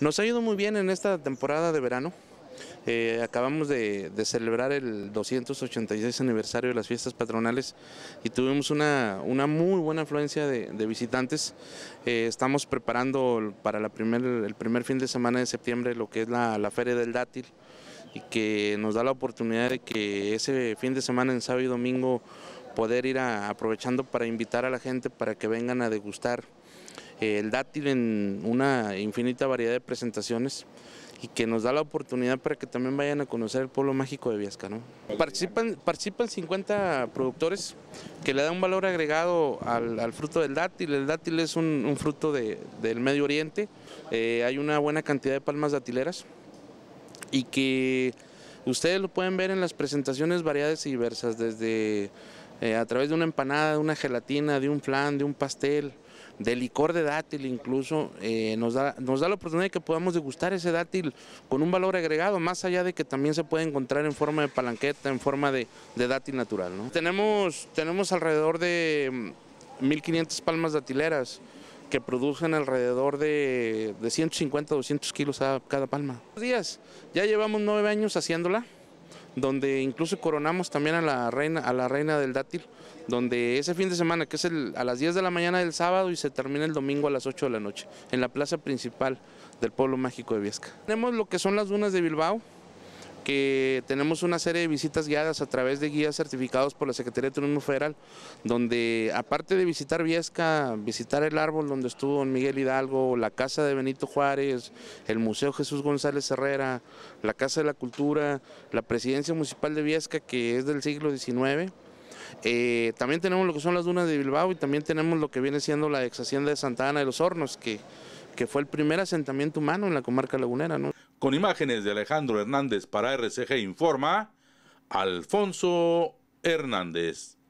Nos ha ido muy bien en esta temporada de verano. Eh, acabamos de, celebrar el 286 aniversario de las fiestas patronales y tuvimos una, muy buena afluencia de, visitantes. Eh, estamos preparando para la el primer fin de semana de septiembre lo que es la, Feria del Dátil y que nos da la oportunidad de que ese fin de semana en sábado y domingo poder ir aprovechando para invitar a la gente para que vengan a degustar el dátil en una infinita variedad de presentaciones y que nos da la oportunidad para que también vayan a conocer el pueblo mágico de Viasca. Participan, participan 50 productores que le dan un valor agregado al, fruto del dátil. El dátil es un, fruto del Medio Oriente, eh, hay una buena cantidad de palmas datileras y que ustedes lo pueden ver en las presentaciones variadas y diversas, desde eh, a través de una empanada, de una gelatina, de un flan, de un pastel, de licor de dátil incluso, eh, nos, da, nos da la oportunidad de que podamos degustar ese dátil con un valor agregado, más allá de que también se puede encontrar en forma de palanqueta, en forma de, dátil natural. Tenemos, tenemos alrededor de 1.500 mm, palmas datileras que producen alrededor de, de 150 200 kilos a cada palma. Días, ya llevamos nueve años haciéndola donde incluso coronamos también a la reina, a la reina del dátil, donde ese fin de semana, que es el, a las 10 de la mañana del sábado y se termina el domingo a las 8 de la noche, en la plaza principal del pueblo mágico de Viesca. Tenemos lo que son las dunas de Bilbao, que tenemos una serie de visitas guiadas a través de guías certificados por la Secretaría de Turismo Federal, donde aparte de visitar Viesca, visitar el árbol donde estuvo Miguel Hidalgo, la casa de Benito Juárez, el Museo Jesús González Herrera, la Casa de la Cultura, la Presidencia Municipal de Viesca, que es del siglo XIX, eh, también tenemos lo que son las dunas de Bilbao y también tenemos lo que viene siendo la ex hacienda de Santa Ana de los Hornos, que que fue el primer asentamiento humano en la comarca lagunera. ¿no? Con imágenes de Alejandro Hernández para RCG Informa, Alfonso Hernández.